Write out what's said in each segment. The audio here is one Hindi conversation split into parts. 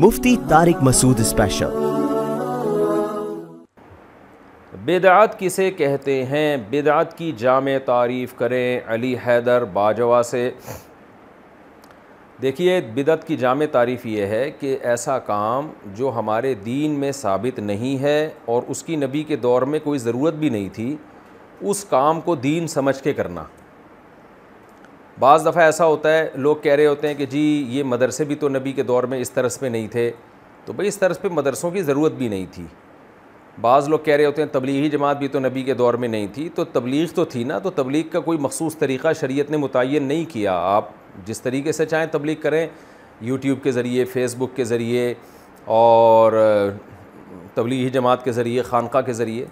मुफ्ती तारिक मसूद स्पेशल बिदात किसे कहते हैं बिदात की जाम तारीफ़ करें अली हैदर बाजवा से देखिए बिदत की जाम तारीफ़ ये है कि ऐसा काम जो हमारे दीन में साबित नहीं है और उसकी नबी के दौर में कोई ज़रूरत भी नहीं थी उस काम को दीन समझ के करना बज़ दफ़ा ऐसा होता है लोग कह रहे होते हैं कि जी ये मदरसे भी तो नबी के दौर में इस तरस पे नहीं थे तो भाई इस तरस पे मदरसों की ज़रूरत भी नहीं थी बाज़ लोग कह रहे होते हैं तबलीगी जमात भी तो नबी के दौर में नहीं थी तो तबलीग तो थी ना तो तबलीग का कोई मखसूस तरीक़ा शरीयत ने मुतन नहीं किया आप जिस तरीके से चाहें तबलीग करें यूट्यूब के ज़रिए फ़ेसबुक के ज़रिए और तबलीगी जमात के ज़रिए खानका के ज़रिए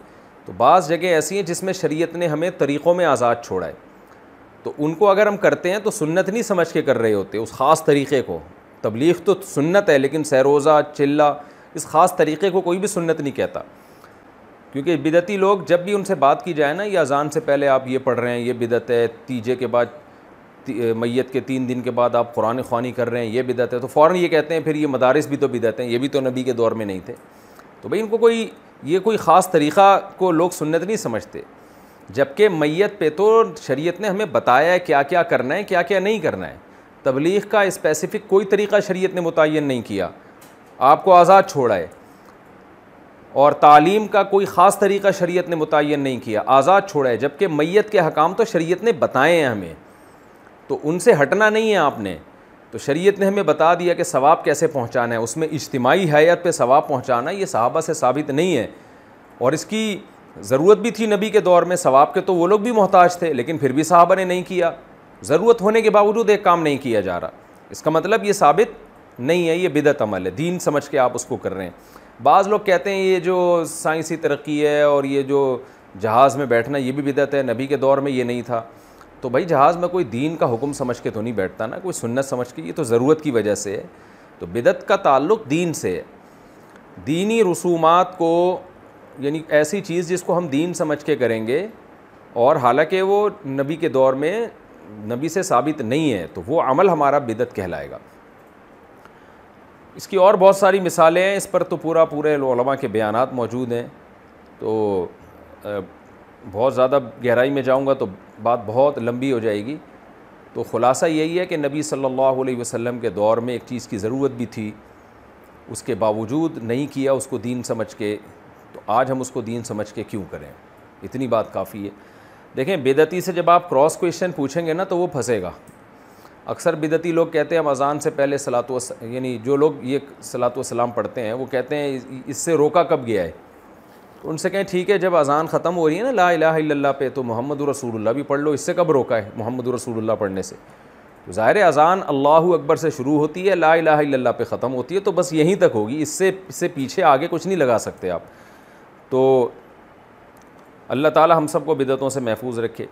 तो बाज़ जगह ऐसी हैं जिसमें शरीयत ने हमें तरीक़ों में आज़ाद छोड़ा है तो उनको अगर हम करते हैं तो सुन्नत नहीं समझ के कर रहे होते उस ख़ास तरीक़े को तबलीग तो सुन्नत है लेकिन सरोज़ा चिल्ला इस ख़ास तरीक़े को कोई भी सुन्नत नहीं कहता क्योंकि बिदती लोग जब भी उनसे बात की जाए ना ये अजान से पहले आप ये पढ़ रहे हैं ये बिदत है तीजे के बाद मैत के तीन दिन के बाद आप कुरान ख्वानी कर रहे हैं ये बिदत है तो फ़ौर ये कहते हैं फिर ये मदारस भी तो बिदत हैं ये भी तो नबी के दौर में नहीं थे तो भाई इनको कोई ये कोई ख़ास तरीक़ा को लोग सुन्नत नहीं समझते जबकि मैयत पे तो शरीयत ने हमें बताया है क्या क्या करना है क्या क्या नहीं करना है तबलीग का स्पेसिफ़िक कोई तरीक़ा शरीयत ने मुतन नहीं किया आपको आज़ाद छोड़ा है और तालीम का कोई ख़ास तरीका शरीयत ने मुतन नहीं किया आज़ाद छोड़ा है जबकि मैत के हकाम तो शरीयत ने बताए हैं हमें तो उनसे हटना नहीं है आपने तो शरीयत ने हमें बता दिया कि सवाब कैसे पहुँचाना है उसमें इज्तमाही हैत पे सवाब पहुँचाना ये सहाबा से साबित नहीं है और इसकी ज़रूरत भी थी नबी के दौर में सवाब के तो वो लोग भी मोहताज थे लेकिन फिर भी साहबा ने नहीं किया ज़रूरत होने के बावजूद एक काम नहीं किया जा रहा इसका मतलब ये साबित नहीं है ये बिदत अमल है दीन समझ के आप उसको कर रहे हैं बाज़ लोग कहते हैं ये जो साइंसी तरक्की है और ये जो जहाज़ में बैठना ये भी बिदत है नबी के दौर में ये नहीं था तो भाई जहाज़ में कोई दीन का हुक्म समझ के तो नहीं बैठता ना कोई सुन्नत समझ के ये तो ज़रूरत की वजह से है तो बिदत का ताल्लुक दीन से है दीनी रसूमात को यानी ऐसी चीज़ जिसको हम दीन समझ के करेंगे और हालांकि वो नबी के दौर में नबी से साबित नहीं है तो वो अमल हमारा बिदत कहलाएगा इसकी और बहुत सारी मिसालें हैं इस पर तो पूरा पूरे लमा के बयान मौजूद हैं तो बहुत ज़्यादा गहराई में जाऊँगा तो बात बहुत लंबी हो जाएगी तो ख़ुलासा यही है कि नबी सल्लल्लाहु अलैहि वसल्लम के दौर में एक चीज़ की ज़रूरत भी थी उसके बावजूद नहीं किया उसको दीन समझ के तो आज हम उसको दीन समझ के क्यों करें इतनी बात काफ़ी है देखें बेदती से जब आप क्रॉस क्वेश्चन पूछेंगे ना तो वो फंसेगा अक्सर बिदती लोग कहते हैं हम अजान से पहले सलात यानी जो लोग ये सलात सलाम पढ़ते हैं वो कहते हैं इससे रोका कब गया है तो उनसे कहें ठीक है जब अजान ख़त्म हो रही है ना ला इला पे तो मोहम्मद रसूलुल्लाह भी पढ़ लो इससे कब रोका है मोहम्मद रसूलुल्लाह पढ़ने से तो ज़ाहिर अजान अल्लाह अकबर से शुरू होती है ला इला पे ख़त्म होती है तो बस यहीं तक होगी इससे इससे पीछे आगे कुछ नहीं लगा सकते आप तो अल्लाह ताला हम सबको बिदतों से महफूज रखे